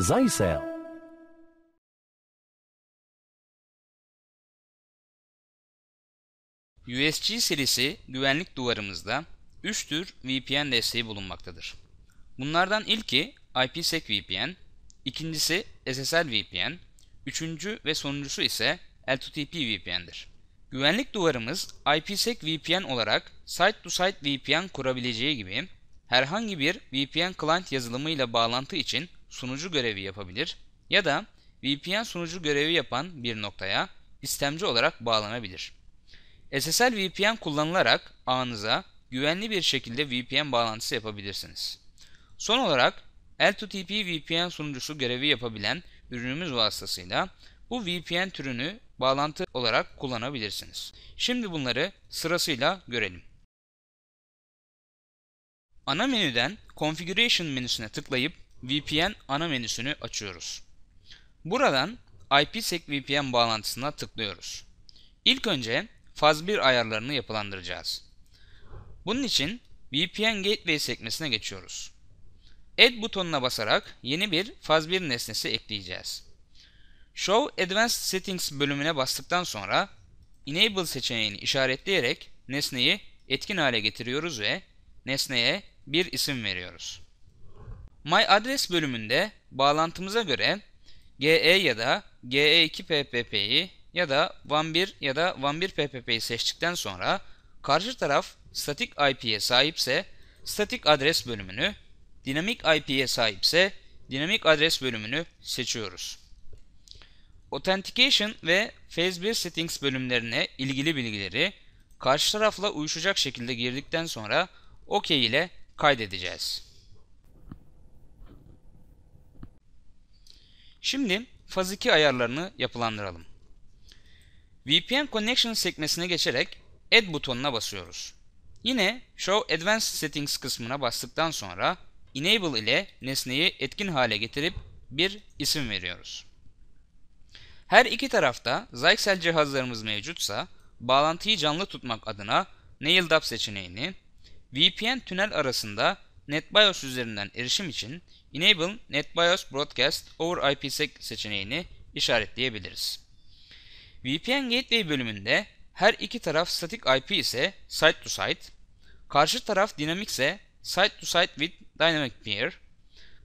Zycel. USG serisi güvenlik duvarımızda 3 tür VPN desteği bulunmaktadır. Bunlardan ilki IPsec VPN, ikincisi SSL VPN, üçüncü ve sonuncusu ise L2TP VPN'dir. Güvenlik duvarımız IPsec VPN olarak site-to-site -site VPN kurabileceği gibi herhangi bir VPN client yazılımıyla bağlantı için sunucu görevi yapabilir ya da VPN sunucu görevi yapan bir noktaya istemci olarak bağlanabilir. SSL VPN kullanılarak ağınıza güvenli bir şekilde VPN bağlantısı yapabilirsiniz. Son olarak L2TP VPN sunucusu görevi yapabilen ürünümüz vasıtasıyla bu VPN türünü bağlantı olarak kullanabilirsiniz. Şimdi bunları sırasıyla görelim. Ana menüden Configuration menüsüne tıklayıp VPN ana menüsünü açıyoruz. Buradan IPsec VPN bağlantısına tıklıyoruz. İlk önce Faz1 ayarlarını yapılandıracağız. Bunun için VPN Gateway sekmesine geçiyoruz. Add butonuna basarak yeni bir Faz1 nesnesi ekleyeceğiz. Show Advanced Settings bölümüne bastıktan sonra Enable seçeneğini işaretleyerek nesneyi etkin hale getiriyoruz ve nesneye bir isim veriyoruz. My Address bölümünde bağlantımıza göre GE ya da GE2PPP'yi ya da 1.1 ya da 1.1 1 pppyi seçtikten sonra karşı taraf statik IP'ye sahipse statik adres bölümünü, dinamik IP'ye sahipse dinamik adres bölümünü seçiyoruz. Authentication ve Phase 1 Settings bölümlerine ilgili bilgileri karşı tarafla uyuşacak şekilde girdikten sonra OK ile kaydedeceğiz. Şimdi faz 2 ayarlarını yapılandıralım. VPN Connection sekmesine geçerek Add butonuna basıyoruz. Yine Show Advanced Settings kısmına bastıktan sonra Enable ile nesneyi etkin hale getirip bir isim veriyoruz. Her iki tarafta Zyxel cihazlarımız mevcutsa bağlantıyı canlı tutmak adına NailDAP seçeneğini, VPN tünel arasında NetBIOS üzerinden erişim için Enable NetBIOS Broadcast over IPsec seçeneğini işaretleyebiliriz. VPN Gateway bölümünde her iki taraf static IP ise site to site, karşı taraf ise site to site with dynamic peer,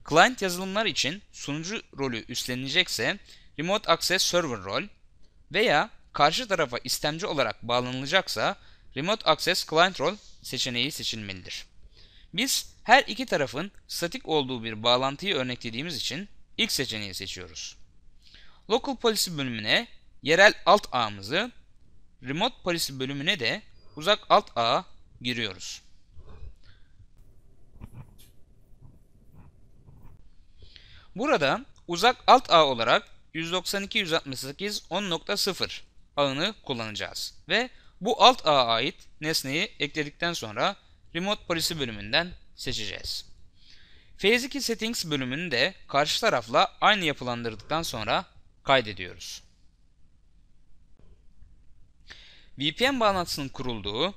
client yazılımlar için sunucu rolü üstlenecekse remote access server rol veya karşı tarafa istemci olarak bağlanılacaksa remote access client rol seçeneği seçilmelidir. Biz her iki tarafın statik olduğu bir bağlantıyı örneklediğimiz için ilk seçeneği seçiyoruz. Local Policy bölümüne yerel alt ağımızı, Remote Policy bölümüne de uzak alt ağa giriyoruz. Burada uzak alt ağ olarak 192.168.10.0 ağını kullanacağız ve bu alt ağa ait nesneyi ekledikten sonra Remote Policy bölümünden seçeceğiz. Phase 2 Settings bölümünü de karşı tarafla aynı yapılandırdıktan sonra kaydediyoruz. VPN bağlantısının kurulduğu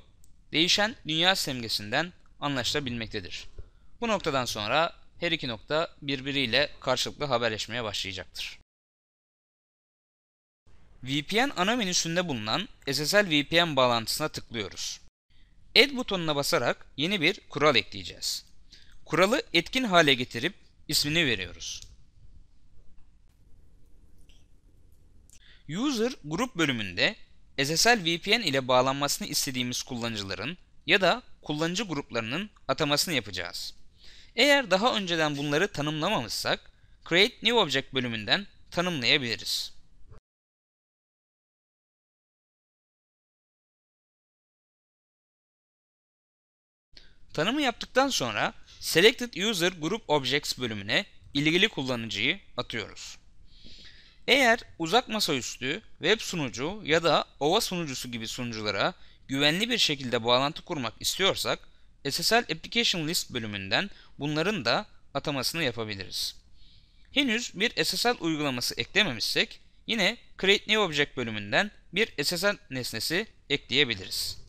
değişen dünya simgesinden anlaşılabilmektedir. Bu noktadan sonra her iki nokta birbiriyle karşılıklı haberleşmeye başlayacaktır. VPN ana menüsünde bulunan SSL VPN bağlantısına tıklıyoruz. Add butonuna basarak yeni bir kural ekleyeceğiz. Kuralı etkin hale getirip ismini veriyoruz. User grup bölümünde SSL VPN ile bağlanmasını istediğimiz kullanıcıların ya da kullanıcı gruplarının atamasını yapacağız. Eğer daha önceden bunları tanımlamamışsak Create New Object bölümünden tanımlayabiliriz. Tanımı yaptıktan sonra Selected User Group Objects bölümüne ilgili kullanıcıyı atıyoruz. Eğer uzak masaüstü, web sunucu ya da OVA sunucusu gibi sunuculara güvenli bir şekilde bağlantı kurmak istiyorsak SSL Application List bölümünden bunların da atamasını yapabiliriz. Henüz bir SSL uygulaması eklememişsek yine Create New Object bölümünden bir SSL nesnesi ekleyebiliriz.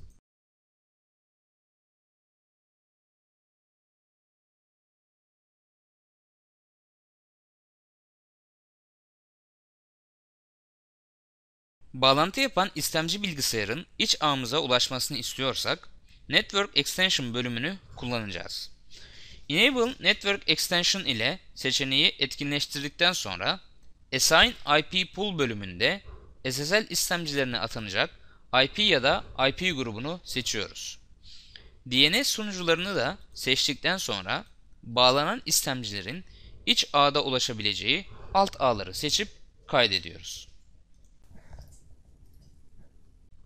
Bağlantı yapan istemci bilgisayarın iç ağımıza ulaşmasını istiyorsak Network Extension bölümünü kullanacağız. Enable Network Extension ile seçeneği etkinleştirdikten sonra Assign IP Pool bölümünde SSL istemcilerine atanacak IP ya da IP grubunu seçiyoruz. DNS sunucularını da seçtikten sonra bağlanan istemcilerin iç ağda ulaşabileceği alt ağları seçip kaydediyoruz.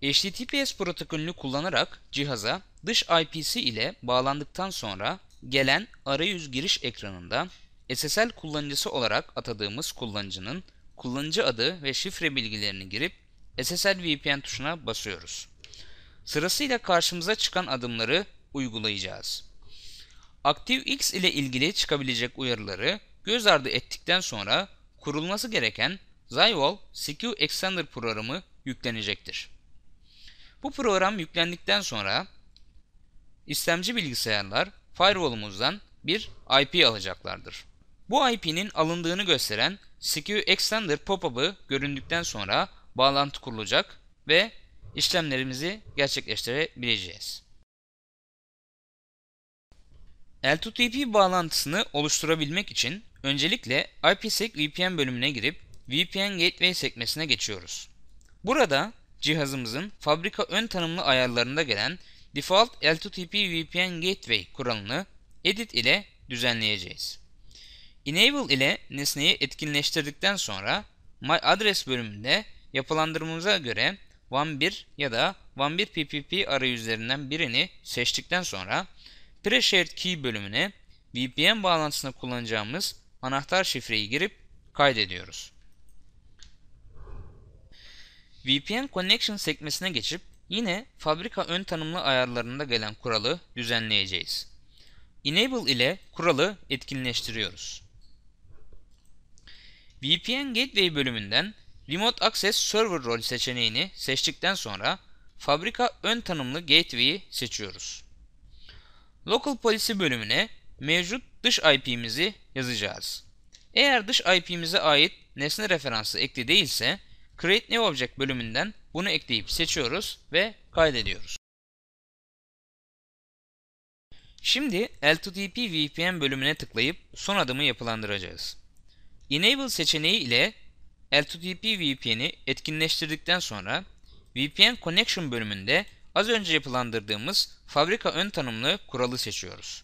HTTPS protokolünü kullanarak cihaza dış IP'si ile bağlandıktan sonra gelen arayüz giriş ekranında SSL kullanıcısı olarak atadığımız kullanıcının kullanıcı adı ve şifre bilgilerini girip SSL VPN tuşuna basıyoruz. Sırasıyla karşımıza çıkan adımları uygulayacağız. ActiveX ile ilgili çıkabilecek uyarıları göz ardı ettikten sonra kurulması gereken Zywall Secure Extender programı yüklenecektir. Bu program yüklendikten sonra istemci bilgisayarlar firewall'umuzdan bir IP alacaklardır. Bu IP'nin alındığını gösteren Secure Extender pop-up'ı göründükten sonra bağlantı kurulacak ve işlemlerimizi gerçekleştirebileceğiz. L2TP bağlantısını oluşturabilmek için öncelikle IPsec VPN bölümüne girip VPN Gateway sekmesine geçiyoruz. Burada cihazımızın fabrika ön tanımlı ayarlarında gelen Default L2TP VPN Gateway kuralını Edit ile düzenleyeceğiz. Enable ile nesneyi etkinleştirdikten sonra My Address bölümünde yapılandırmamıza göre 1.1 ya da 1.1 PPP arayüzlerinden birini seçtikten sonra Pre-Shared Key bölümüne VPN bağlantısına kullanacağımız anahtar şifreyi girip kaydediyoruz. VPN Connection sekmesine geçip yine fabrika ön tanımlı ayarlarında gelen kuralı düzenleyeceğiz. Enable ile kuralı etkinleştiriyoruz. VPN Gateway bölümünden Remote Access Server Role seçeneğini seçtikten sonra fabrika ön tanımlı gateway'i seçiyoruz. Local Policy bölümüne mevcut dış IP'mizi yazacağız. Eğer dış IP'mize ait nesne referansı ekli değilse Create New Object bölümünden bunu ekleyip seçiyoruz ve kaydediyoruz. Şimdi L2DP VPN bölümüne tıklayıp son adımı yapılandıracağız. Enable seçeneği ile L2DP VPN'i etkinleştirdikten sonra VPN Connection bölümünde az önce yapılandırdığımız fabrika ön tanımlı kuralı seçiyoruz.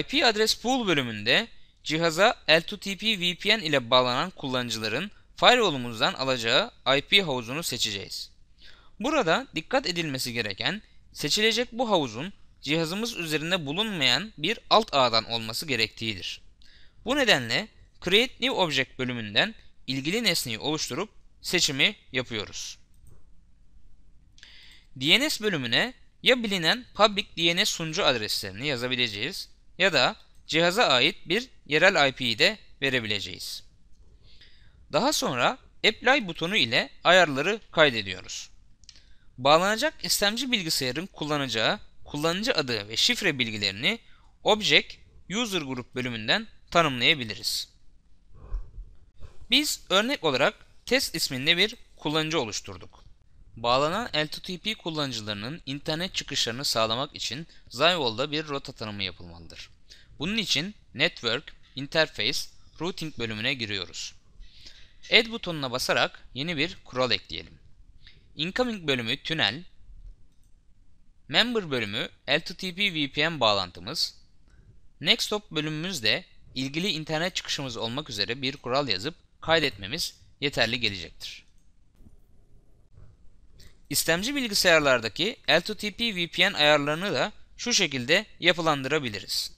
IP Address Pool bölümünde cihaza L2TP VPN ile bağlanan kullanıcıların firewall'umuzdan alacağı IP havuzunu seçeceğiz. Burada dikkat edilmesi gereken seçilecek bu havuzun cihazımız üzerinde bulunmayan bir alt ağdan olması gerektiğidir. Bu nedenle Create New Object bölümünden ilgili nesneyi oluşturup seçimi yapıyoruz. DNS bölümüne ya bilinen public DNS sunucu adreslerini yazabileceğiz ya da cihaza ait bir yerel IP'yi de verebileceğiz. Daha sonra Apply butonu ile ayarları kaydediyoruz. Bağlanacak istemci bilgisayarın kullanacağı kullanıcı adı ve şifre bilgilerini Object User Group bölümünden tanımlayabiliriz. Biz örnek olarak test isminde bir kullanıcı oluşturduk. Bağlanan LTTP kullanıcılarının internet çıkışlarını sağlamak için Zywall'da bir rota tanımı yapılmalıdır. Bunun için Network, Interface, Routing bölümüne giriyoruz. Add butonuna basarak yeni bir kural ekleyelim. Incoming bölümü tünel, Member bölümü LTTP VPN bağlantımız, Nextop bölümümüz de ilgili internet çıkışımız olmak üzere bir kural yazıp kaydetmemiz yeterli gelecektir. İstemci bilgisayarlardaki LTTP VPN ayarlarını da şu şekilde yapılandırabiliriz.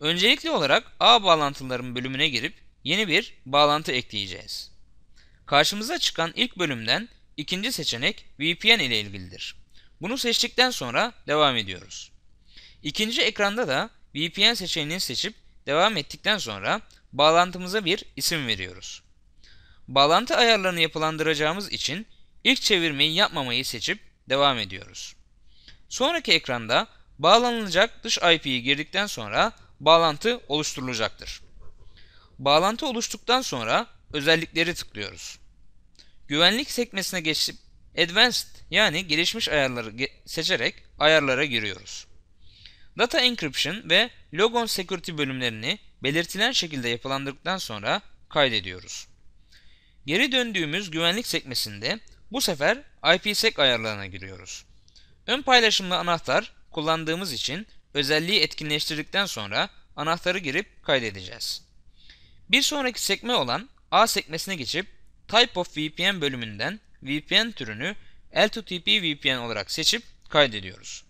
Öncelikli olarak ağ bağlantıların bölümüne girip yeni bir bağlantı ekleyeceğiz. Karşımıza çıkan ilk bölümden ikinci seçenek VPN ile ilgilidir. Bunu seçtikten sonra devam ediyoruz. İkinci ekranda da VPN seçeneğini seçip devam ettikten sonra bağlantımıza bir isim veriyoruz. Bağlantı ayarlarını yapılandıracağımız için ilk çevirmeyi yapmamayı seçip devam ediyoruz. Sonraki ekranda bağlanılacak dış IP'yi girdikten sonra bağlantı oluşturulacaktır. Bağlantı oluştuktan sonra özellikleri tıklıyoruz. Güvenlik sekmesine geçip Advanced yani gelişmiş ayarları seçerek ayarlara giriyoruz. Data Encryption ve Logon Security bölümlerini belirtilen şekilde yapılandırdıktan sonra kaydediyoruz. Geri döndüğümüz güvenlik sekmesinde bu sefer IPsec ayarlarına giriyoruz. Ön paylaşımlı anahtar kullandığımız için özelliği etkinleştirdikten sonra anahtarı girip kaydedeceğiz. Bir sonraki sekme olan A sekmesine geçip Type of VPN bölümünden VPN türünü L2TP VPN olarak seçip kaydediyoruz.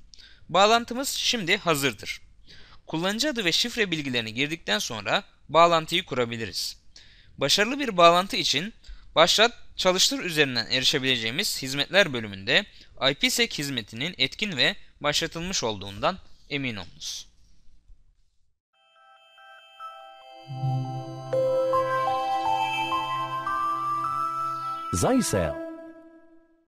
Bağlantımız şimdi hazırdır. Kullanıcı adı ve şifre bilgilerini girdikten sonra bağlantıyı kurabiliriz. Başarılı bir bağlantı için Başlat Çalıştır üzerinden erişebileceğimiz hizmetler bölümünde IPsec hizmetinin etkin ve başlatılmış olduğundan emin olunuz. Müzik Zycel.